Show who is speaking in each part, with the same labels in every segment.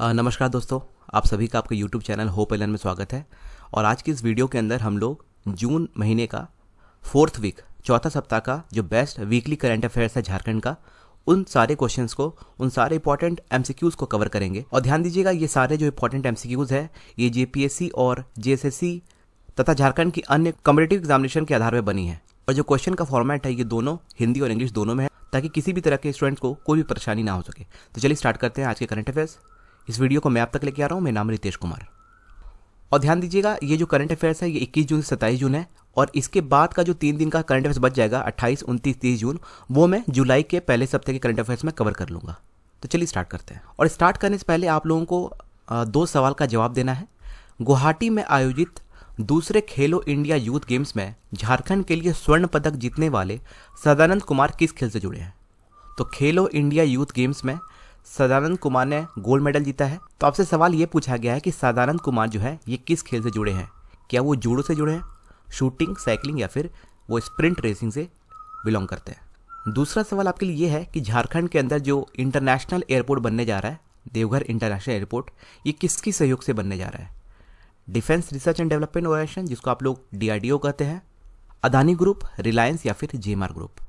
Speaker 1: नमस्कार दोस्तों आप सभी का आपके YouTube चैनल होप एलन में स्वागत है और आज की इस वीडियो के अंदर हम लोग जून महीने का फोर्थ वीक चौथा सप्ताह का जो बेस्ट वीकली करंट अफेयर्स है झारखंड का उन सारे क्वेश्चंस को उन सारे इंपॉर्टेंट एम को कवर करेंगे और ध्यान दीजिएगा ये सारे जो इंपॉर्टेंट एमसीक्यूज है ये जे और जे तथा झारखंड की अन्य कम्पिटेटिव एग्जामिनेशन के आधार पर बनी है और जो क्वेश्चन का फॉर्मेट है ये दोनों हिंदी और इंग्लिश दोनों में है ताकि किसी भी तरह के स्टूडेंट्स को कोई भी परेशानी ना हो सके तो चलिए स्टार्ट करते हैं आज के करंट अफेयर्स इस वीडियो को मैं आप तक लेके आ रहा हूँ मेरा नाम रितेश कुमार और ध्यान दीजिएगा ये जो करंट अफेयर्स है ये 21 जून से 27 जून है और इसके बाद का जो तीन दिन का करंट अफेयर्स बच जाएगा 28, 29, 30 जून वो मैं जुलाई के पहले सप्ताह के करंट अफेयर्स में कवर कर लूँगा तो चलिए स्टार्ट करते हैं और स्टार्ट करने से पहले आप लोगों को दो सवाल का जवाब देना है गुवाहाटी में आयोजित दूसरे खेलो इंडिया यूथ गेम्स में झारखंड के लिए स्वर्ण पदक जीतने वाले सदानंद कुमार किस खेल से जुड़े हैं तो खेलो इंडिया यूथ गेम्स में सदानंद कुमार ने गोल्ड मेडल जीता है तो आपसे सवाल ये पूछा गया है कि सदानंद कुमार जो है ये किस खेल से जुड़े हैं क्या वो जूडो से जुड़े हैं शूटिंग साइकिलिंग या फिर वो स्प्रिंट रेसिंग से बिलोंग करते हैं दूसरा सवाल आपके लिए ये है कि झारखंड के अंदर जो इंटरनेशनल एयरपोर्ट बनने जा रहा है देवघर इंटरनेशनल एयरपोर्ट ये किसकी सहयोग से बनने जा रहा है defence research and development organisation जिसको आप लोग डी कहते हैं अदानी ग्रुप रिलायंस या फिर जे ग्रुप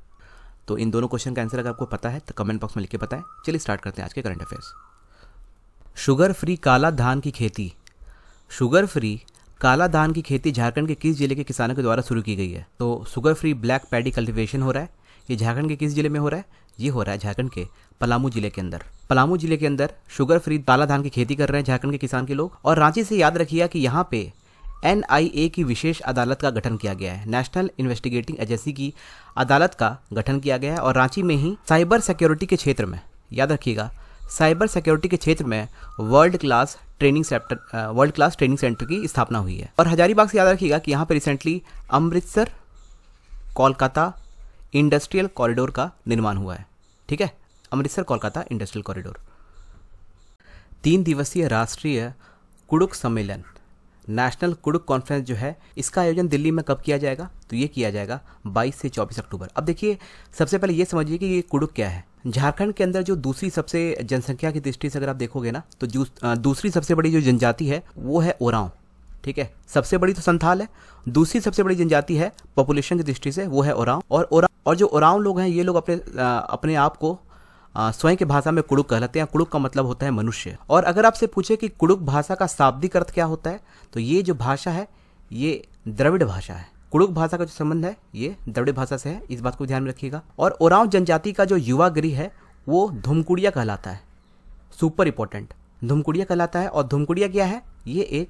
Speaker 1: तो इन दोनों क्वेश्चन का आंसर अगर आपको पता है तो कमेंट बॉक्स में लिख के बताएं चलिए स्टार्ट करते हैं आज के करंट अफेयर्स शुगर फ्री काला धान की खेती शुगर फ्री काला धान की खेती झारखंड के किस जिले के किसानों के द्वारा शुरू की गई है तो sugar free black paddy cultivation हो रहा है ये झारखंड के किस जिले में हो रहा है ये हो रहा है झारखंड के पलामू जिले के अंदर पलामू जिले के अंदर शुगर फ्री काला धान की खेती कर रहे हैं झारखंड के किसान के लोग और रांची से याद रखिएगा कि यहाँ पे एनआईए की विशेष अदालत का गठन किया गया है नेशनल इन्वेस्टिगेटिंग एजेंसी की अदालत का गठन किया गया है और रांची में ही साइबर सिक्योरिटी के क्षेत्र में याद रखिएगा साइबर सिक्योरिटी के क्षेत्र में world class training centre world class training centre की स्थापना हुई है और हजारीबाग से याद रखिएगा कि यहाँ पर recently Amritsar Kolkata industrial corridor का निर्माण हुआ है ठीक है अमृतसर कोलकाता इंडस्ट्रियल कॉरिडोर तीन दिवसीय राष्ट्रीय कुड़ुक सम्मेलन नेशनल कुडुक कॉन्फ्रेंस जो है इसका आयोजन दिल्ली में कब किया जाएगा तो ये किया जाएगा 22 से 24 अक्टूबर अब देखिए सबसे पहले ये समझिए कि ये कुडुक क्या है झारखंड के अंदर जो दूसरी सबसे जनसंख्या की दृष्टि से अगर आप देखोगे ना तो दूसरी सबसे बड़ी जो जनजाति है वो है ओराव ठीक है सबसे बड़ी तो संथाल है दूसरी सबसे बड़ी जनजाति है पॉपुलेशन की दृष्टि से वो है ओराव और और जो ओराव लोग हैं ये लोग अपने अपने आप को स्वयं के भाषा में कुड़ुक कहलाते हैं कुड़ुक का मतलब होता है मनुष्य और अगर आपसे पूछे कि कुड़ुक भाषा का शाब्दिक अर्थ क्या होता है तो ये जो भाषा है ये द्रविड़ भाषा है कुड़ुक भाषा का जो संबंध है ये द्रविड़ भाषा से है इस बात को ध्यान में रखिएगा और ओराव जनजाति का जो युवा गृह है वो धुमकुड़िया कहलाता है सुपर इंपॉर्टेंट धुमकुड़िया कहलाता है और धुमकुड़िया क्या है ये एक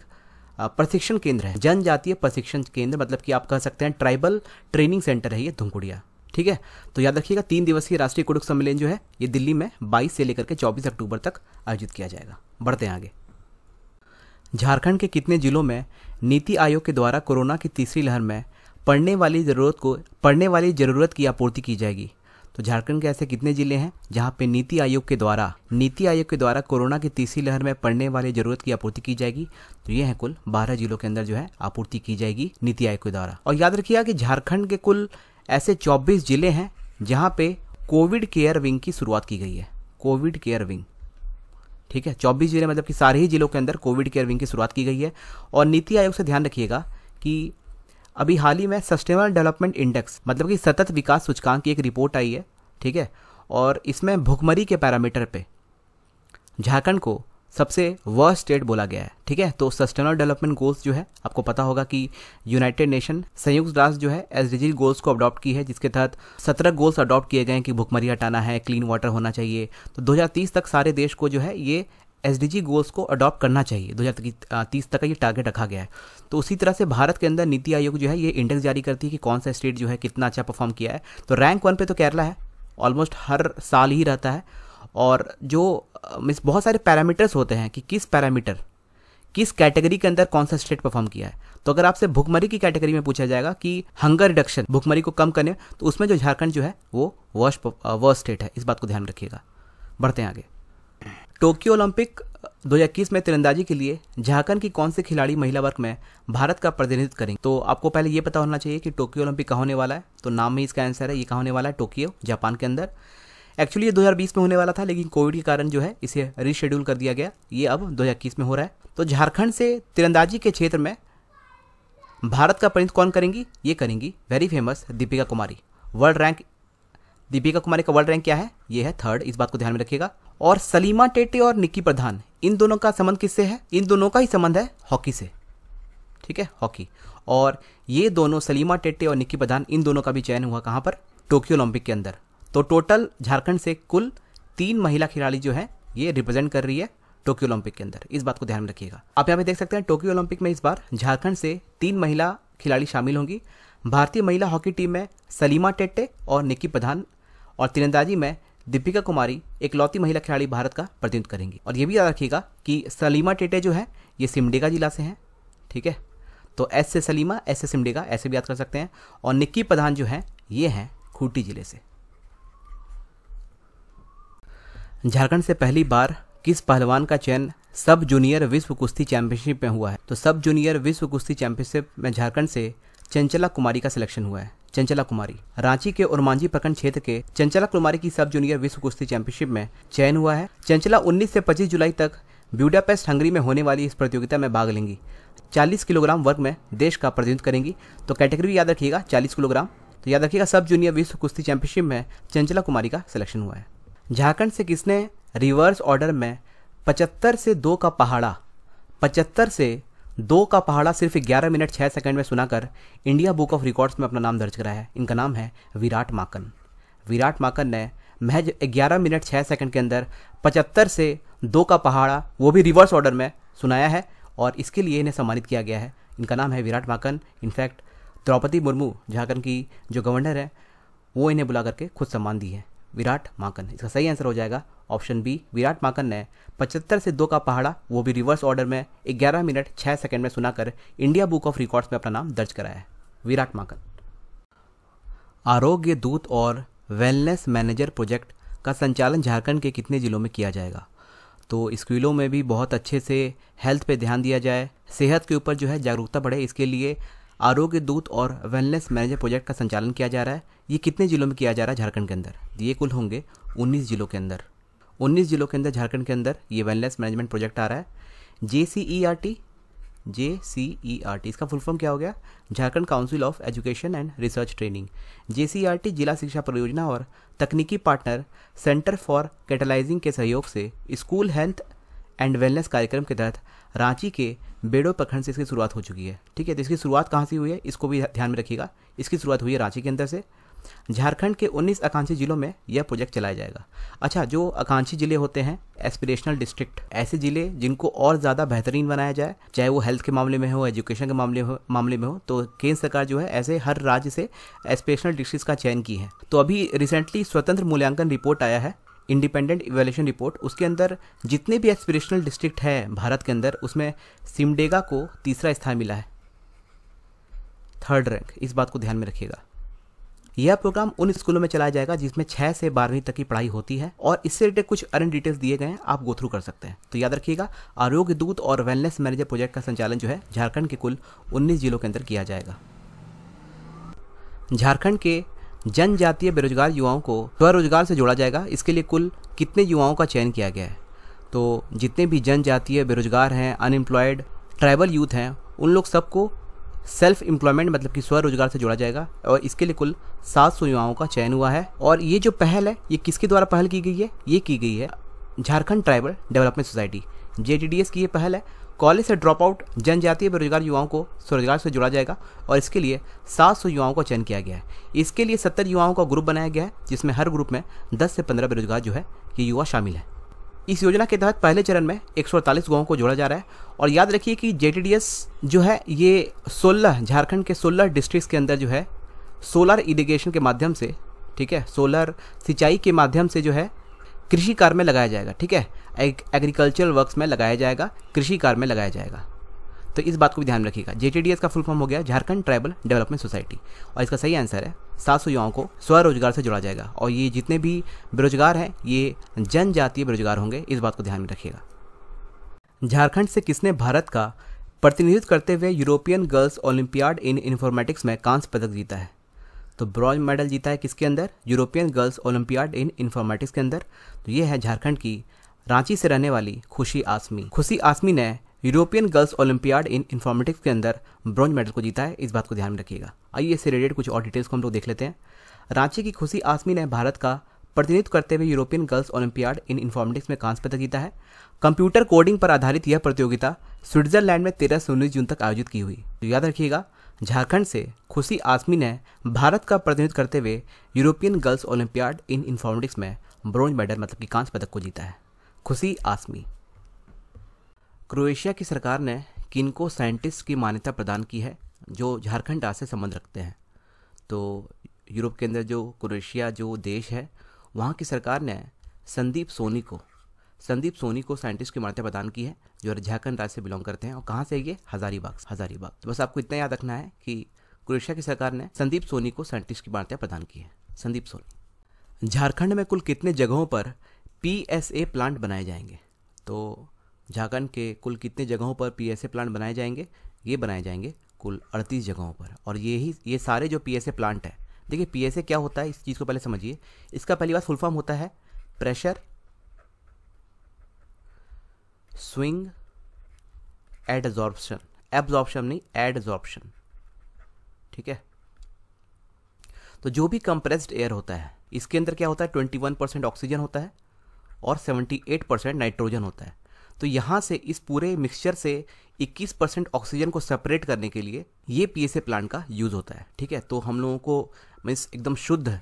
Speaker 1: प्रशिक्षण केंद्र है जनजातीय प्रशिक्षण केंद्र मतलब कि आप कह सकते हैं ट्राइबल ट्रेनिंग सेंटर है ये धुमकुड़िया ठीक है तो याद रखिएगा तीन दिवसीय राष्ट्रीय कुडुक सम्मेलन जो है ये दिल्ली में 22 से लेकर के 24 अक्टूबर तक आयोजित किया जाएगा बढ़ते हैं आगे झारखंड के कितने जिलों में नीति आयोग के द्वारा कोरोना की तीसरी लहर में पड़ने वाली ज़रूरत को पड़ने वाली ज़रूरत की आपूर्ति की जाएगी तो झारखंड के ऐसे कितने ज़िले हैं जहाँ पे नीति आयोग के द्वारा नीति आयोग के द्वारा कोरोना की तीसरी लहर में पड़ने वाली ज़रूरत की आपूर्ति की जाएगी तो ये है कुल बारह जिलों के अंदर जो है आपूर्ति की जाएगी नीति आयोग के द्वारा और याद रखिएगा कि झारखंड के कुल ऐसे 24 जिले हैं जहाँ पे कोविड केयर विंग की शुरुआत की गई है कोविड केयर विंग ठीक है 24 जिले मतलब कि सारे ही जिलों के अंदर कोविड केयर विंग की शुरुआत की गई है और नीति आयोग से ध्यान रखिएगा कि अभी हाल ही में सस्टेनेबल डेवलपमेंट इंडेक्स मतलब कि सतत विकास सूचकांक की एक रिपोर्ट आई है ठीक है और इसमें भुखमरी के पैरामीटर पे झारखंड को सबसे वर्स्ट स्टेट बोला गया है ठीक है तो सस्टेनेबल डेवलपमेंट गोल्स जो है आपको पता होगा कि यूनाइटेड नेशन संयुक्त राष्ट्र जो है एस डी गोल्स को अडॉप्ट की है जिसके तहत सत्रह गोल्स अडॉप्ट किए गए हैं कि भुखमरी हटाना है क्लीन वाटर होना चाहिए तो 2030 तक सारे देश को जो है ये एस गोल्स को अडॉप्ट करना चाहिए दो हज़ार तीस तक का ये टारगेट रखा गया है तो उसी तरह से भारत के अंदर नीति आयोग जो है ये इंडेक्स जारी करती है कि कौन सा स्टेट जो है कितना अच्छा परफॉर्म किया है तो रैंक वन पे तो केरला है ऑलमोस्ट हर साल ही रहता है और जो मीन्स बहुत सारे पैरामीटर्स होते हैं कि किस पैरामीटर किस कैटेगरी के अंदर कौन सा स्टेट परफॉर्म किया है तो अगर आपसे भुखमरी की कैटेगरी में पूछा जाएगा कि हंगर रिडक्शन भुखमरी को कम करने तो उसमें जो झारखंड जो है वो वर्ष वर्ष स्टेट है इस बात को ध्यान रखिएगा बढ़ते हैं आगे टोक्यो ओलंपिक 2021 में तिरंदाजी के लिए झारखंड की कौन से खिलाड़ी महिला वर्ग में भारत का प्रतिनिधित्व करेंगे तो आपको पहले ये पता होना चाहिए कि टोक्यो ओलंपिक कहाँ होने वाला है तो नाम में इसका आंसर है ये कहाँ होने वाला है टोक्यो जापान के अंदर एक्चुअली ये 2020 में होने वाला था लेकिन कोविड के कारण जो है इसे रिशेड्यूल कर दिया गया ये अब 2021 में हो रहा है तो झारखंड से तिरंदाजी के क्षेत्र में भारत का प्रिंस कौन करेंगी ये करेंगी very famous Deepika Kumari world rank Deepika Kumari का वर्ल्ड रैंक क्या है ये है थर्ड इस बात को ध्यान में रखिएगा और सलीमा टेटे और निक्की प्रधान इन दोनों का संबंध किससे है इन दोनों का ही संबंध है हॉकी से ठीक है हॉकी और ये दोनों सलीमा टेटे और निक्की प्रधान इन दोनों का भी चयन हुआ कहाँ पर टोक्यो ओलंपिक के अंदर तो टोटल झारखंड से कुल तीन महिला खिलाड़ी जो है ये रिप्रेजेंट कर रही है टोक्यो ओलंपिक के अंदर इस बात को ध्यान में रखिएगा आप यहाँ पे देख सकते हैं टोक्यो ओलंपिक में इस बार झारखंड से तीन महिला खिलाड़ी शामिल होंगी भारतीय महिला हॉकी टीम में सलीमा टेट्टे और निक्की प्रधान और तीरंदाजी में दीपिका कुमारी एकलौती महिला खिलाड़ी भारत का प्रतिनिधित्व करेंगी और ये भी याद रखिएगा कि सलीमा टेटे जो है ये सिमडेगा जिला से हैं ठीक है तो एस से सलीमा एस से सिमडेगा ऐसे भी याद कर सकते हैं और निक्की प्रधान जो हैं ये हैं खूंटी जिले से झारखंड से पहली बार किस पहलवान का चयन सब जूनियर विश्व कुश्ती चैंपियनशिप में हुआ है तो सब जूनियर विश्व कुश्ती चैंपियनशिप में झारखंड से चंचला कुमारी का सिलेक्शन हुआ है चंचला कुमारी रांची के उर्मांजी प्रखंड क्षेत्र के चंचला कुमारी की सब जूनियर विश्व कुश्ती चैंपियनशिप में चयन हुआ है चंचला 19 से 25 जुलाई तक ब्यूडापेस्ट हंगरी में होने वाली इस प्रतियोगिता में भाग लेंगी 40 किलोग्राम वर्ग में देश का प्रतिनिधित्व करेंगी तो कैटेगरी याद रखिएगा 40 किलोग्राम तो याद रखिएगा सब जूनियर विश्व कुश्ती चैंपियनशिप में चंचला कुमारी का सिलेक्शन हुआ है झारखंड से किसने रिवर्स ऑर्डर में पचहत्तर से दो का पहाड़ा पचहत्तर से दो का पहाड़ा सिर्फ ग्यारह मिनट छः सेकंड में सुनाकर इंडिया बुक ऑफ रिकॉर्ड्स में अपना नाम दर्ज कराया है इनका नाम है विराट माकन विराट माकन ने महज ग्यारह मिनट छः सेकंड के अंदर पचहत्तर से दो का पहाड़ा वो भी रिवर्स ऑर्डर में सुनाया है और इसके लिए इन्हें सम्मानित किया गया है इनका नाम है विराट माकन इनफैक्ट द्रौपदी मुर्मू झारखंड की जो गवर्नर है वो इन्हें बुला करके खुद सम्मान दी है विराट माकन इसका सही आंसर हो जाएगा ऑप्शन बी विराट माकन ने पचहत्तर से दो का पहाड़ा वो भी रिवर्स ऑर्डर में 11 मिनट 6 सेकंड में सुनाकर इंडिया बुक ऑफ रिकॉर्ड्स में अपना नाम दर्ज कराया है विराट माकन आरोग्य दूत और वेलनेस मैनेजर प्रोजेक्ट का संचालन झारखंड के कितने ज़िलों में किया जाएगा तो स्कूलों में भी बहुत अच्छे से हेल्थ पे ध्यान दिया जाए सेहत के ऊपर जो है जागरूकता बढ़े इसके लिए आरोग्य दूत और वेलनेस मैनेजर प्रोजेक्ट का संचालन किया जा रहा है ये कितने जिलों में किया जा रहा है झारखंड के अंदर ये कुल होंगे 19 जिलों के अंदर 19 जिलों के अंदर झारखंड के अंदर ये वेलनेस मैनेजमेंट प्रोजेक्ट आ रहा है J C E R T J C E R T इसका फुल फॉर्म क्या हो गया Jharkhand council of education and research training J C R T जिला शिक्षा परियोजना और तकनीकी पार्टनर सेंटर फॉर कैटलाइजिंग के सहयोग से स्कूल हेल्थ एंड वेलनेस कार्यक्रम के तहत रांची के बेड़ो प्रखंड से इसकी शुरुआत हो चुकी है ठीक है तो इसकी शुरुआत कहाँ से हुई है इसको भी ध्यान में रखिएगा इसकी शुरुआत हुई है रांची के अंदर से झारखंड के 19 आकांक्षी जिलों में यह प्रोजेक्ट चलाया जाएगा अच्छा जो आकांक्षी जिले होते हैं एस्पिरेशनल डिस्ट्रिक्ट ऐसे जिले जिनको और ज़्यादा बेहतरीन बनाया जाए चाहे वो हेल्थ के मामले में हो एजुकेशन के मामले हो मामले में हो तो केंद्र सरकार जो है ऐसे हर राज्य से एस्पिरेशनल डिस्ट्रिक्ट का चयन की है तो अभी रिसेंटली स्वतंत्र मूल्यांकन रिपोर्ट आया है इंडिपेंडेंट इवेल्यूशन रिपोर्ट उसके अंदर जितने भी एस्पिरेशनल डिस्ट्रिक्ट हैं भारत के अंदर उसमें सिमडेगा को तीसरा स्थान मिला है थर्ड रैंक इस बात को ध्यान में रखिएगा यह प्रोग्राम उन स्कूलों में चलाया जाएगा जिसमें छः से बारहवीं तक की पढ़ाई होती है और इससे रिलेटेड कुछ अर्न डिटेल्स दिए गए हैं आप गो थ्रू कर सकते हैं तो याद रखिएगा आरोग्य दूत और वेलनेस मैनेजर प्रोजेक्ट का संचालन जो है झारखंड के कुल 19 जिलों के अंदर किया जाएगा झारखंड के जनजातीय बेरोजगार युवाओं को स्वरोजगार से जोड़ा जाएगा इसके लिए कुल कितने युवाओं का चयन किया गया है तो जितने भी जनजातीय बेरोजगार हैं अनएम्प्लॉयड ट्राइबल यूथ हैं उन लोग सबको सेल्फ एम्प्लॉयमेंट मतलब कि स्वरोजगार से जोड़ा जाएगा और इसके लिए कुल 700 युवाओं का चयन हुआ है और ये जो पहल है ये किसके द्वारा पहल की गई है ये की गई है Jharkhand tribal development society J की ये पहल है कॉलेज से ड्रॉप आउट जनजातीय बेरोजगार युवाओं को स्वरोजगार से जोड़ा जाएगा और इसके लिए 700 युवाओं का चयन किया गया है इसके लिए 70 युवाओं का ग्रुप बनाया गया है जिसमें हर ग्रुप में 10 से 15 बेरोजगार जो है ये युवा शामिल हैं इस योजना के तहत पहले चरण में एक गांवों को जोड़ा जा रहा है और याद रखिए कि जे जो है ये सोलह झारखंड के सोलह डिस्ट्रिक्ट के अंदर जो है सोलर इरीगेशन के माध्यम से ठीक है सोलर सिंचाई के माध्यम से जो है कृषि कार्य में लगाया जाएगा ठीक है एग्रीकल्चरल वर्क्स में लगाया जाएगा कृषि कार्य में लगाया जाएगा तो इस बात को भी ध्यान रखिएगा जे का फुल फॉर्म हो गया झारखंड ट्राइबल डेवलपमेंट सोसाइटी और इसका सही आंसर है सात सौ युवाओं को स्वरोजगार से जोड़ा जाएगा और ये जितने भी बेरोजगार हैं ये जनजातीय बेरोजगार होंगे इस बात को ध्यान में रखिएगा झारखंड से किसने भारत का प्रतिनिधित्व करते हुए European girls olympiad in informatics में कांस्य पदक जीता है तो ब्रॉन्ज मेडल जीता है किसके अंदर European girls olympiad in informatics के अंदर तो ये है झारखंड की रांची से रहने वाली खुशी आसमी खुशी आसमी ने European girls olympiad in informatics के अंदर ब्रॉन्ज मेडल को जीता है इस बात को ध्यान में रखिएगा आइए इससे रिलेटेड कुछ और डिटेल्स को हम लोग देख लेते हैं रांची की खुशी आसमी ने भारत का प्रतिनिधित्व करते हुए European girls olympiad in informatics में कांस्य पदक जीता है कंप्यूटर कोडिंग पर आधारित यह प्रतियोगिता स्विट्जरलैंड में तेरह से उन्नीस जून तक आयोजित की हुई तो याद रखिएगा झारखंड से खुशी आसमी ने भारत का प्रतिनिधित्व करते हुए European girls olympiad in informatics में ब्रॉन्ज मेडल मतलब कि कांस्य पदक को जीता है खुशी आसमी क्रोएशिया की सरकार ने किनको साइंटिस्ट की मान्यता प्रदान की है जो झारखंड राज्य से संबंध रखते हैं तो यूरोप के अंदर जो क्रोएशिया जो देश है वहाँ की सरकार ने संदीप सोनी को संदीप सोनी को साइंटिस्ट की मान्यता प्रदान की है जो झारखंड राज्य से बिलोंग करते हैं और कहाँ से ये हजारीबाग हजारीबाग तो बस आपको इतना याद रखना है कि क्रोएशिया की सरकार ने संदीप सोनी को साइंटिस्ट की मान्यता प्रदान की है संदीप सोनी झारखंड में कुल कितने जगहों पर पी प्लांट बनाए जाएंगे तो झारखंड के कुल कितने जगहों पर पी प्लांट बनाए जाएंगे ये बनाए जाएंगे कुल अड़तीस जगहों पर और ये ही ये सारे जो पी प्लांट है देखिए पी क्या होता है इस चीज़ को पहले समझिए इसका पहली बार फुल फॉर्म होता है pressure swing adsorption adsorption absorption नहीं एड एजॉर्प्शन ठीक है तो जो भी कंप्रेस्ड एयर होता है इसके अंदर क्या होता है 21 परसेंट ऑक्सीजन होता है और 78 परसेंट नाइट्रोजन होता है तो यहाँ से इस पूरे मिक्सचर से 21 परसेंट ऑक्सीजन को सेपरेट करने के लिए ये पी प्लांट का यूज़ होता है ठीक है तो हम लोगों को मीन्स एकदम शुद्ध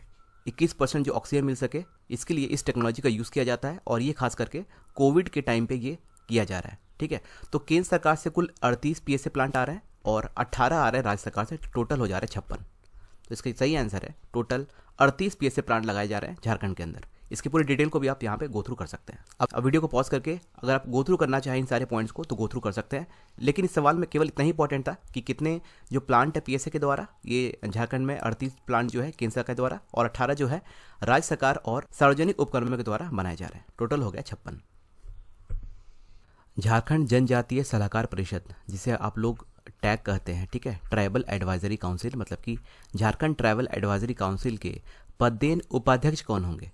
Speaker 1: 21 परसेंट जो ऑक्सीजन मिल सके इसके लिए इस टेक्नोलॉजी का यूज़ किया जाता है और ये खास करके कोविड के टाइम पे ये किया जा रहा है ठीक है तो केंद्र सरकार से कुल अड़तीस पी प्लांट आ रहे हैं और अट्ठारह आ रहे हैं राज्य सरकार से टोटल हो जा रहे हैं छप्पन तो इसका सही आंसर है टोटल अड़तीस पी प्लांट लगाए जा रहे हैं झारखंड के अंदर इसकी पूरी डिटेल को भी आप यहाँ पे गो थ्रू कर सकते हैं अब वीडियो को पॉज करके अगर आप गो थ्रू करना चाहें इन सारे पॉइंट्स को तो गो थ्रू कर सकते हैं लेकिन इस सवाल में केवल इतना ही इंपॉर्टेंट था कि कितने जो प्लांट है पीएसए के द्वारा ये झारखंड में अड़तीस प्लांट जो है केंद्र सरकार के द्वारा और अट्ठारह जो है राज्य सरकार और सार्वजनिक उपक्रमों के द्वारा बनाए जा रहे हैं टोटल हो गया छप्पन झारखंड जनजातीय सलाहकार परिषद जिसे आप लोग टैग कहते हैं ठीक है ट्राइबल एडवाइजरी काउंसिल मतलब कि झारखंड ट्राइबल एडवाइजरी काउंसिल के पदेन उपाध्यक्ष कौन होंगे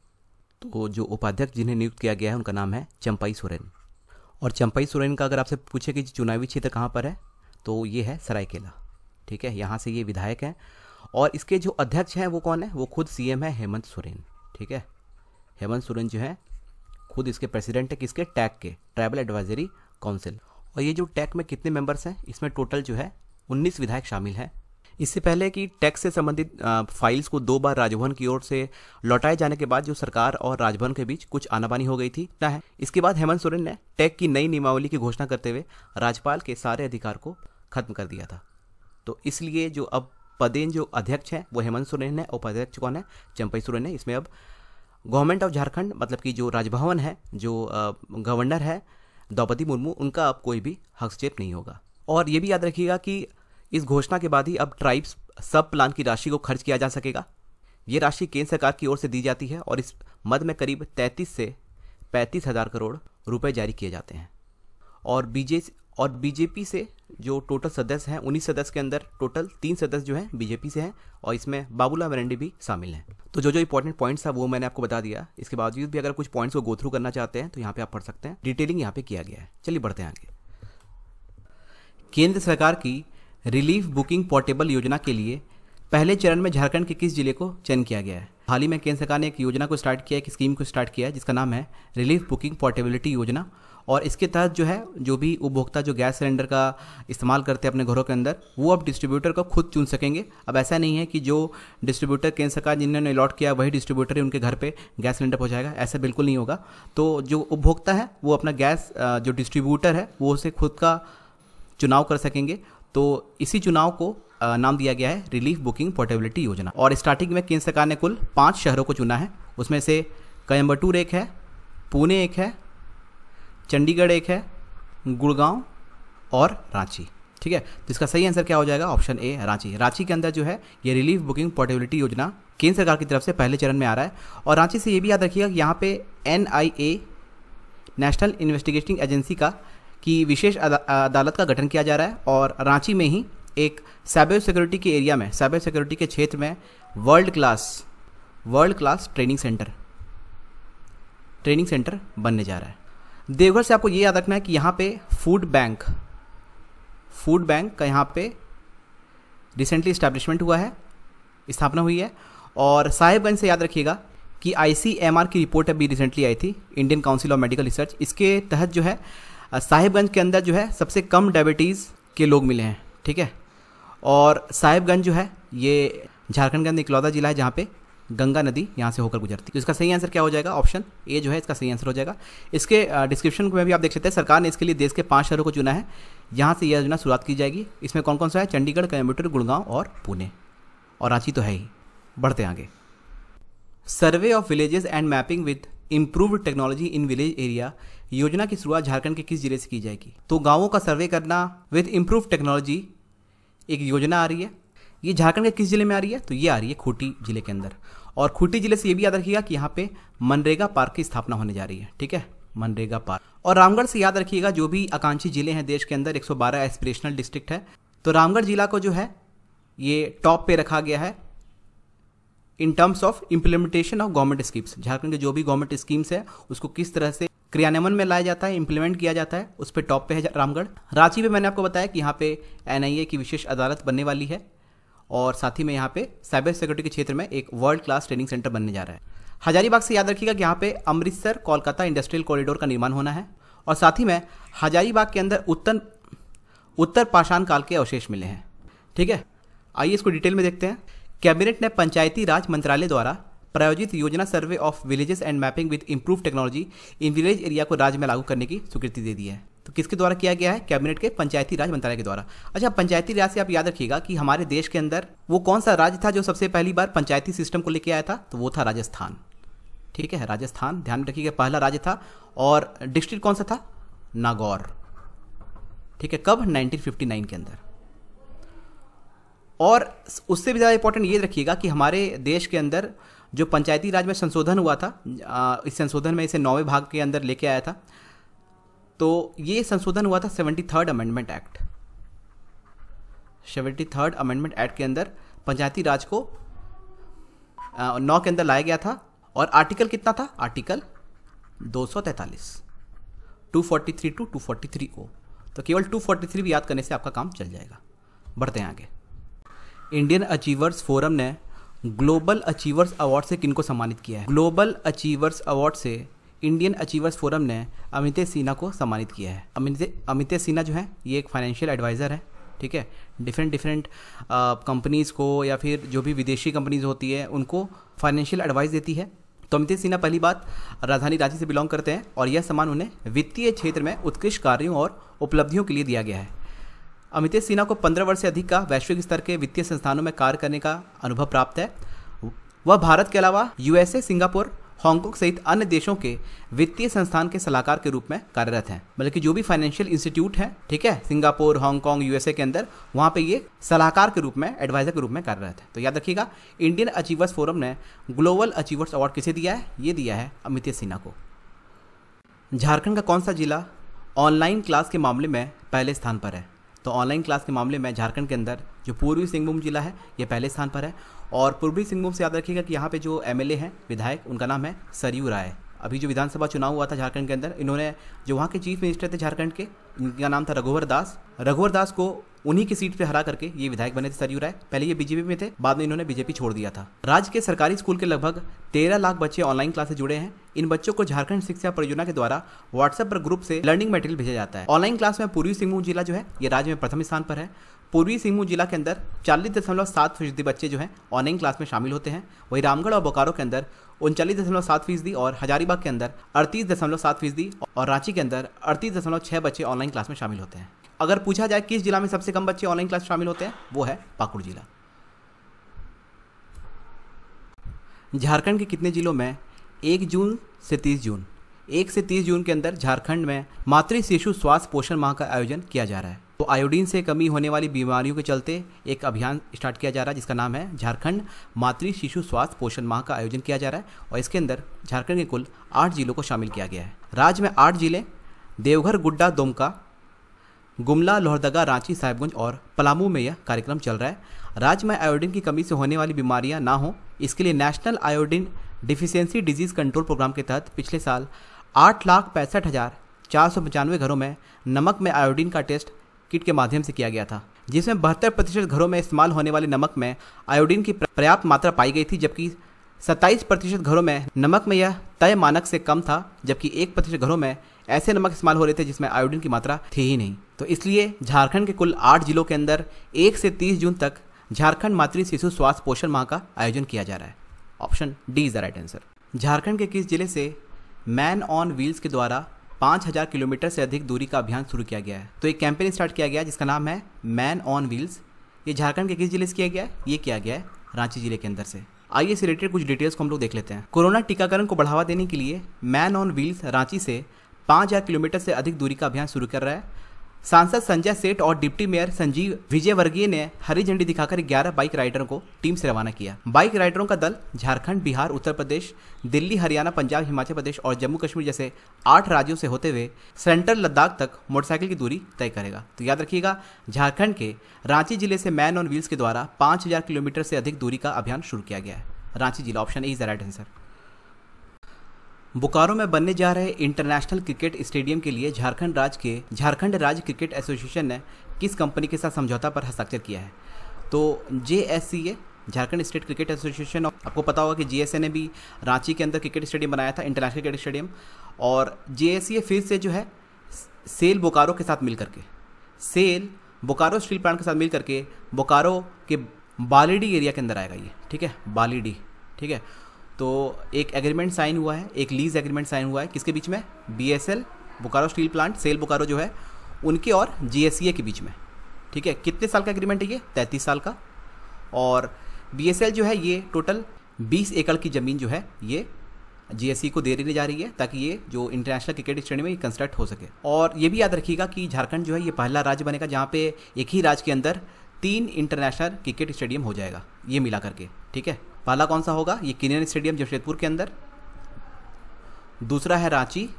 Speaker 1: तो जो उपाध्यक्ष जिन्हें नियुक्त किया गया है उनका नाम है चंपाई सोरेन और चंपाई सोरेन का अगर आपसे पूछे कि चुनावी क्षेत्र कहाँ पर है तो ये है सरायकेला ठीक है यहाँ से ये विधायक हैं और इसके जो अध्यक्ष हैं वो कौन है वो खुद सीएम है हेमंत सोरेन ठीक है हेमंत सोरेन जो है खुद इसके प्रेसिडेंट है किसके टैक के ट्राइबल एडवाइजरी काउंसिल और ये जो टैक में कितने मेंबर्स हैं इसमें टोटल जो है उन्नीस विधायक शामिल हैं इससे पहले कि टैक्स से संबंधित फाइल्स को दो बार राजभवन की ओर से लौटाए जाने के बाद जो सरकार और राजभवन के बीच कुछ आनाबानी हो गई थी ना है इसके बाद हेमंत सोरेन ने टैक की नई नियमावली की घोषणा करते हुए राज्यपाल के सारे अधिकार को खत्म कर दिया था तो इसलिए जो अब पदेन जो अध्यक्ष हैं वो हेमंत सोरेन है उपाध्यक्ष कौन है चंपई सोरेन है इसमें अब गवर्नमेंट ऑफ झारखंड मतलब कि जो राजभवन है जो गवर्नर है द्रौपदी मुर्मू उनका अब कोई भी हस्तक्षेप नहीं होगा और ये भी याद रखिएगा कि इस घोषणा के बाद ही अब ट्राइब्स सब प्लान की राशि को खर्च किया जा सकेगा ये राशि केंद्र सरकार की ओर से दी जाती है और इस मद में करीब 33 से पैंतीस हज़ार करोड़ रुपए जारी किए जाते हैं और बीजे और बीजेपी से जो टोटल सदस्य हैं उन्हीं सदस्य के अंदर टोटल तीन सदस्य जो हैं बीजेपी से हैं और इसमें बाबूला मरंडी भी शामिल हैं तो जो जो इंपॉर्टेंट पॉइंट्स था वो मैंने आपको बता दिया इसके बावजूद भी अगर कुछ पॉइंट्स को गो थ्रू करना चाहते हैं तो यहाँ पे आप पढ़ सकते हैं डिटेलिंग यहाँ पे किया गया है चलिए बढ़ते हैं आगे केंद्र सरकार की रिलीफ बुकिंग पोर्टेबल योजना के लिए पहले चरण में झारखंड के किस जिले को चयन किया गया है हाल ही में केंद्र सरकार ने एक योजना को स्टार्ट किया एक स्कीम को स्टार्ट किया है जिसका नाम है रिलीफ बुकिंग पोर्टेबिलिटी योजना और इसके तहत जो है जो भी उपभोक्ता जो गैस सिलेंडर का इस्तेमाल करते हैं अपने घरों के अंदर वो अब डिस्ट्रीब्यूटर को खुद चुन सकेंगे अब ऐसा नहीं है कि जो डिस्ट्रीब्यूटर केंद्र सरकार जिन्होंने अलॉट किया वही डिस्ट्रीब्यूटर ही उनके घर पर गैस सिलेंडर पहुँचाएगा ऐसा बिल्कुल नहीं होगा तो जो उपभोक्ता है वो अपना गैस जो डिस्ट्रीब्यूटर है वो उसे खुद का चुनाव कर सकेंगे तो इसी चुनाव को नाम दिया गया है रिलीफ बुकिंग पोर्टेबिलिटी योजना और स्टार्टिंग में केंद्र सरकार ने कुल पाँच शहरों को चुना है उसमें से कोयम्बटूर एक है पुणे एक है चंडीगढ़ एक है गुड़गांव और रांची ठीक है तो इसका सही आंसर क्या हो जाएगा ऑप्शन ए रांची रांची के अंदर जो है ये रिलीफ बुकिंग पोर्टेबिलिटी योजना केंद्र सरकार की तरफ से पहले चरण में आ रहा है और रांची से ये भी याद रखिएगा कि यहाँ पे एन नेशनल इन्वेस्टिगेटिंग एजेंसी का की विशेष अदालत का गठन किया जा रहा है और रांची में ही एक साइबर सिक्योरिटी के एरिया में साइबर सिक्योरिटी के क्षेत्र में world class world class training centre training centre बनने जा रहा है देवघर से आपको ये याद रखना है कि यहाँ पे फूड बैंक फूड बैंक का यहाँ पे रिसेंटली इस्टेब्लिशमेंट हुआ है स्थापना हुई है और साहेबगंज से याद रखिएगा कि आई की रिपोर्ट अभी रिसेंटली आई थी Indian council of medical research इसके तहत जो है साहिबगंज के अंदर जो है सबसे कम डायबिटीज़ के लोग मिले हैं ठीक है और साहिबगंज जो है ये झारखंड अंदर इकलौता ज़िला है जहाँ पे गंगा नदी यहाँ से होकर गुजरती है तो इसका सही आंसर क्या हो जाएगा ऑप्शन ए जो है इसका सही आंसर हो जाएगा इसके डिस्क्रिप्शन में भी आप देख सकते हैं सरकार ने इसके लिए देश के पाँच शहरों को चुना है यहाँ से यह योजना शुरुआत की जाएगी इसमें कौन कौन सा है चंडीगढ़ कोयम्बटूर गुड़गांव और पुणे और रांची तो है ही बढ़ते आगे survey of villages and mapping with improved technology in village area योजना की शुरुआत झारखंड के किस जिले से की जाएगी तो गांवों का सर्वे करना विद इम्प्रूव टेक्नोलॉजी एक योजना आ रही है ये झारखंड के किस जिले में आ रही है तो ये आ रही है खूटी जिले के अंदर और खूंटी जिले से ये भी याद रखिएगा कि यहाँ पे मनरेगा पार्क की स्थापना होने जा रही है ठीक है मनरेगा पार्क और रामगढ़ से याद रखिएगा जो भी आकांक्षी जिले हैं देश के अंदर 112 एस्पिरेशनल डिस्ट्रिक्ट है तो रामगढ़ जिला को जो है ये टॉप पे रखा गया है in terms of implementation of government schemes Jharkhand के जो भी गवर्नमेंट स्कीम्स है उसको किस तरह से क्रियान्वयन में लाया जाता है इंप्लीमेंट किया जाता है उस पर टॉप पे है रामगढ़ रांची में मैंने आपको बताया कि यहाँ पे एनआईए की विशेष अदालत बनने वाली है और साथ ही में यहाँ पे साइबर सिक्योरिटी के क्षेत्र में एक वर्ल्ड क्लास ट्रेनिंग सेंटर बनने जा रहा है हजारीबाग से याद रखिएगा कि यहाँ पे अमृतसर कोलकाता इंडस्ट्रियल कॉरिडोर का निर्माण होना है और साथ ही में हजारीबाग के अंदर उत्तर उत्तर पाषाण काल के अवशेष मिले हैं ठीक है आइए इसको डिटेल में देखते हैं कैबिनेट ने पंचायती राज मंत्रालय द्वारा प्रायोजित योजना survey of villages and mapping with improve technology in village area को राज्य में लागू करने की स्वीकृति दे दी है तो किसके द्वारा किया गया है कैबिनेट के पंचायती राज मंत्रालय के द्वारा अच्छा पंचायती राज से आप याद रखिएगा कि हमारे देश के अंदर वो कौन सा राज्य था जो सबसे पहली बार पंचायती सिस्टम को लेकर आया था तो वो था राजस्थान ठीक है राजस्थान ध्यान में रखिएगा पहला राज्य था और डिस्ट्रिक्ट कौन सा था नागौर ठीक है कब 1959 के अंदर और उससे भी ज़्यादा इंपॉर्टेंट ये रखिएगा कि हमारे देश के अंदर जो पंचायती राज में संशोधन हुआ था इस संशोधन में इसे नौवें भाग के अंदर लेके आया था तो ये संशोधन हुआ था seventy third amendment act seventy third amendment act के अंदर पंचायती राज को नौ के अंदर लाया गया था और आर्टिकल कितना था आर्टिकल 243 243 टू 243 ओ तो केवल 243 भी याद करने से आपका काम चल जाएगा बढ़ते हैं आगे इंडियन अचीवर्स फोरम ने ग्लोबल अचीवर्स अवार्ड से किनको सम्मानित किया है ग्लोबल अचीवर्स अवार्ड से इंडियन अचीवर्स फोरम ने अमितेश सिन्हा को सम्मानित किया है अमित अमितेश सिन्हा जो है ये एक फाइनेंशियल एडवाइज़र है ठीक है डिफरेंट डिफरेंट कंपनीज़ को या फिर जो भी विदेशी कंपनीज़ होती है उनको फाइनेंशियल एडवाइस देती है तो अमित सिन्हा पहली बात राजधानी रांची से बिलोंग करते हैं और यह सम्मान उन्हें वित्तीय क्षेत्र में उत्कृष्ट कार्यों और उपलब्धियों के लिए दिया गया है अमित सिन्हा को पंद्रह वर्ष से अधिक का वैश्विक स्तर के वित्तीय संस्थानों में कार्य करने का अनुभव प्राप्त है वह भारत के अलावा यूएसए सिंगापुर हांगकॉन्ग सहित अन्य देशों के वित्तीय संस्थान के सलाहकार के रूप में कार्यरत हैं बल्कि जो भी फाइनेंशियल इंस्टीट्यूट है ठीक है सिंगापुर हांगकॉन्ग यूएसए के अंदर वहाँ पे ये सलाहकार के रूप में एडवाइजर के रूप में कार्यरत है तो याद रखिएगा इंडियन अचीवर्स फोरम ने ग्लोबल अचीवर्स अवार्ड किसे दिया है ये दिया है अमित सिन्हा को झारखंड का कौन सा जिला ऑनलाइन क्लास के मामले में पहले स्थान पर है तो ऑनलाइन क्लास के मामले में झारखंड के अंदर जो पूर्वी सिंहभूम जिला है ये पहले स्थान पर है और पूर्वी सिंहभूम से याद रखिएगा कि यहाँ पे जो एमएलए हैं विधायक उनका नाम है सरयू राय अभी जो विधानसभा चुनाव हुआ था झारखंड के अंदर इन्होंने जो वहाँ के चीफ मिनिस्टर थे झारखंड के इनका नाम था रघुवर दास रघुवर दास को उन्हीं की सीट पे हरा करके ये विधायक बने थे सरयू राय पहले ये बीजेपी में थे बाद में इन्होंने बीजेपी छोड़ दिया था राज्य के सरकारी स्कूल के लगभग तेरह लाख बच्चे ऑनलाइन क्लास जुड़े हैं इन बच्चों को झारखंड शिक्षा परियोजना के द्वारा व्हाट्सएप पर ग्रुप से लर्निंग मटेरियल भेजा जाता है ऑनलाइन क्लास में पूर्वी सिंहभूम जिला जो है ये राज्य में प्रथम स्थान पर है पूर्वी सिंहभूम जिला के अंदर चालीस दशमलव सात फीसदी बच्चे जो हैं ऑनलाइन क्लास में शामिल होते हैं वहीं रामगढ़ और बोकारो के अंदर उनचालीस दशमलव सात फीसदी और हजारीबाग के अंदर अड़तीस दशमलव सात फीसदी और रांची के अंदर अड़तीस दशमलव छः बच्चे ऑनलाइन क्लास में शामिल होते हैं अगर पूछा जाए किस जिला में सबसे कम बच्चे ऑनलाइन क्लास शामिल होते हैं वो है पाकुड़ जिला झारखंड के कितने जिलों में एक जून से तीस जून एक से तीस जून के अंदर झारखंड में मातृ शिशु स्वास्थ्य पोषण माह का आयोजन किया जा रहा है तो आयोडीन से कमी होने वाली बीमारियों के चलते एक अभियान स्टार्ट किया जा रहा है जिसका नाम है झारखंड मातृ शिशु स्वास्थ्य पोषण माह का आयोजन किया जा रहा है और इसके अंदर झारखंड के कुल आठ जिलों को शामिल किया गया है राज्य में आठ जिले देवघर गुड्डा दुमका गुमला लोहरदगा रांची साहिबगंज और पलामू में यह कार्यक्रम चल रहा है राज्य में आयोडीन की कमी से होने वाली बीमारियां ना हो इसके लिए national iodine deficiency disease control programme के तहत पिछले साल आठ लाख पैंसठ हज़ार चार सौ पचानवे घरों में नमक में आयोडीन का टेस्ट किट के माध्यम से किया गया था जिसमें बहत्तर प्रतिशत घरों में इस्तेमाल होने वाले नमक में आयोडीन की पर्याप्त मात्रा पाई गई थी जबकि सत्ताईस प्रतिशत घरों में नमक में यह तय मानक से कम था जबकि एक प्रतिशत घरों में ऐसे नमक इस्तेमाल हो रहे थे जिसमें आयोडीन की मात्रा थी ही नहीं तो इसलिए झारखंड के कुल आठ जिलों के अंदर एक से तीस जून तक झारखंड मातृ शिशु स्वास्थ्य पोषण माह का आयोजन किया जा रहा है option D is the right answer Jharkhand के किस जिले से मैन ऑन व्हील्स के द्वारा पाँच हज़ार किलोमीटर से अधिक दूरी का अभियान शुरू किया गया है तो एक कैंपेन स्टार्ट किया गया जिसका नाम है मैन ऑन व्हील्स ये झारखंड के किस जिले से किया गया है ये किया गया है रांची जिले के अंदर से आइए से रिलेटेड कुछ डिटेल्स को हम लोग देख लेते हैं कोरोना टीकाकरण को बढ़ावा देने के लिए मैन ऑन व्हील्स रांची से पाँच हज़ार किलोमीटर से अधिक दूरी का अभियान शुरू कर रहा है सांसद संजय सेठ और डिप्टी मेयर संजीव विजयवर्गीय ने हरी झंडी दिखाकर 11 बाइक राइडरों को टीम से रवाना किया बाइक राइडरों का दल झारखंड बिहार उत्तर प्रदेश दिल्ली हरियाणा पंजाब हिमाचल प्रदेश और जम्मू कश्मीर जैसे आठ राज्यों से होते हुए सेंट्रल लद्दाख तक मोटरसाइकिल की दूरी तय करेगा तो याद रखिएगा झारखंड के रांची जिले से मैन ऑन व्हील्स के द्वारा पाँच किलोमीटर से अधिक दूरी का अभियान शुरू किया गया है रांची जिला option A is the right answer Bokaro में बनने जा रहे इंटरनेशनल क्रिकेट स्टेडियम के लिए झारखंड राज्य के झारखंड राज्य क्रिकेट एसोसिएशन ने किस कंपनी के साथ समझौता पर हस्ताक्षर किया है तो J Jharkhand state cricket association आपको पता होगा कि जीएसए ने भी रांची के अंदर क्रिकेट स्टेडियम बनाया था इंटरनेशनल क्रिकेट स्टेडियम और जे फिर से जो है सेल बोकारो के साथ मिल करके सेल बोकारो स्टील प्लांट के साथ मिल करके बोकारो के बालीडी एरिया के अंदर आएगा ये ठीक है बालीडी ठीक है तो एक एग्रीमेंट साइन हुआ है एक लीज एग्रीमेंट साइन हुआ है किसके बीच में B S L Bokaro steel plant SAIL Bokaro जो है उनके और जी एस सी ए के बीच में ठीक है कितने साल का एग्रीमेंट है ये तैंतीस साल का और बी एस एल जो है ये टोटल बीस एकड़ की ज़मीन जो है ये सी e को दे देने जा रही है ताकि ये जो इंटरनेशनल क्रिकेट स्टेडियम में कंस्ट्रक्ट हो सके और ये भी याद रखिएगा कि झारखंड जो है ये पहला राज्य बनेगा जहाँ पे एक ही राज्य के अंदर तीन इंटरनेशनल क्रिकेट स्टेडियम हो जाएगा ये मिला करके ठीक है पहला कौन सा होगा ये किनियन स्टेडियम जमशेदपुर के अंदर दूसरा है रांची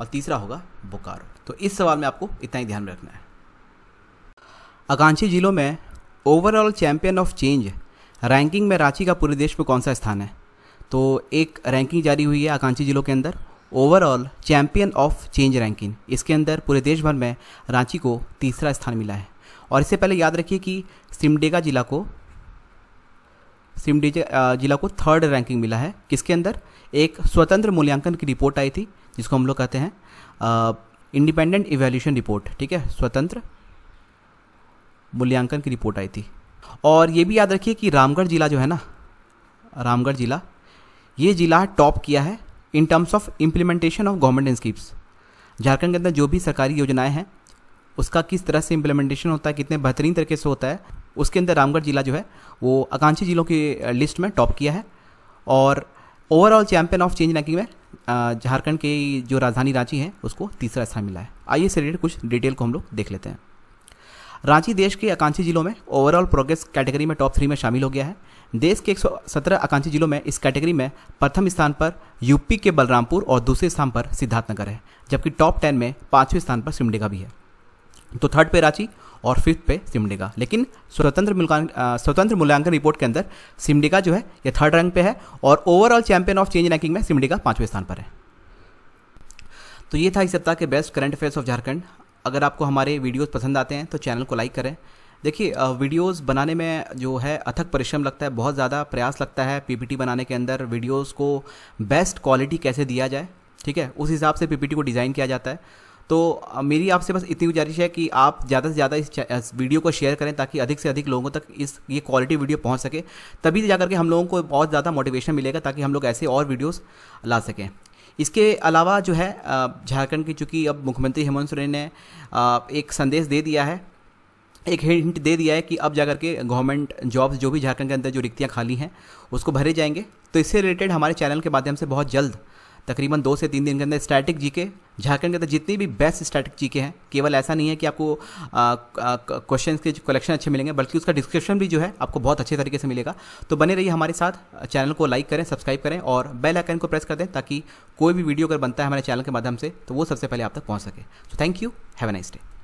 Speaker 1: और तीसरा होगा बोकारो तो इस सवाल में आपको इतना ही ध्यान में रखना है आकांक्षी जिलों में overall champion of change ranking में रांची का पूरे देश में कौन सा स्थान है तो एक रैंकिंग जारी हुई है आकांक्षी जिलों के अंदर overall champion of change ranking इसके अंदर पूरे देश भर में रांची को तीसरा स्थान मिला है और इससे पहले याद रखिए कि सिमडेगा जिला को सिमडी जिला को थर्ड रैंकिंग मिला है किसके अंदर एक स्वतंत्र मूल्यांकन की रिपोर्ट आई थी जिसको हम लोग कहते हैं इंडिपेंडेंट इवेल्यूशन रिपोर्ट ठीक है स्वतंत्र मूल्यांकन की रिपोर्ट आई थी और ये भी याद रखिए कि रामगढ़ जिला जो है ना रामगढ़ जिला ये जिला टॉप किया है in terms of implementation of government schemes Jharkhand के अंदर जो भी सरकारी योजनाएं हैं उसका किस तरह से इम्प्लीमेंटेशन होता है कितने बेहतरीन तरीके से होता है उसके अंदर रामगढ़ ज़िला जो है वो आकांक्षी ज़िलों की लिस्ट में टॉप किया है और overall champion of change ranking में झारखंड की जो राजधानी रांची है उसको तीसरा स्थान मिला है आइए इस रिलेटेड कुछ डिटेल को हम लोग देख लेते हैं रांची देश के आकांक्षी जिलों में ओवरऑल प्रोग्रेस कैटेगरी में टॉप थ्री में शामिल हो गया है देश के 117 आकांक्षी जिलों में इस कैटेगरी में प्रथम स्थान पर यूपी के बलरामपुर और दूसरे स्थान पर सिद्धार्थनगर है जबकि टॉप टेन में पाँचवें स्थान पर सिमडेगा भी है तो थर्ड पे रांची और फिफ्थ पे सिमडेगा लेकिन स्वतंत्र स्वतंत्र मूल्यांकन रिपोर्ट के अंदर सिमडेगा जो है ये थर्ड रैंक पे है और overall champion of change ranking में सिमडेगा पाँचवें स्थान पर है तो ये था इस सप्ताह के best current affairs of Jharkhand अगर आपको हमारे वीडियोज़ पसंद आते हैं तो चैनल को लाइक करें देखिए वीडियोस बनाने में जो है अथक परिश्रम लगता है बहुत ज़्यादा प्रयास लगता है पीपीटी बनाने के अंदर वीडियोस को बेस्ट क्वालिटी कैसे दिया जाए ठीक है उस हिसाब से पीपीटी को डिज़ाइन किया जाता है तो मेरी आपसे बस इतनी गुजारिश है कि आप ज़्यादा से ज़्यादा इस वीडियो को शेयर करें ताकि अधिक से अधिक लोगों तक इस ये क्वालिटी वीडियो पहुँच सके तभी जा करके हम लोगों को बहुत ज़्यादा मोटिवेशन मिलेगा ताकि हम लोग ऐसे और वीडियोज़ ला सकें इसके अलावा जो है झारखंड की चूँकि अब मुख्यमंत्री हेमंत सोरेन ने एक संदेश दे दिया है एक हिंट दे दिया है कि अब जाकर के गवर्नमेंट जॉब्स जो भी झारखंड के अंदर जो रिक्तियाँ खाली हैं उसको भरे जाएंगे तो इससे रिलेटेड हमारे चैनल के माध्यम से बहुत जल्द तकरीबन दो से तीन दिन के अंदर स्टैटिक जीके झारखंड के अंदर जितनी भी बेस्ट स्टैटिक जीके हैं केवल ऐसा नहीं है कि आपको क्वेश्चन के कलेक्शन अच्छे मिलेंगे बल्कि उसका डिस्क्रिप्शन भी जो है आपको बहुत अच्छे तरीके से मिलेगा तो बने रहिए हमारे साथ चैनल को लाइक करें सब्सक्राइब करें और बेल आइकन को प्रेस कर दें ताकि कोई भी वीडियो अगर बनता है हमारे चैनल के माध्यम से तो वो सबसे पहले आप तक पहुँच सके so thank you have a nice day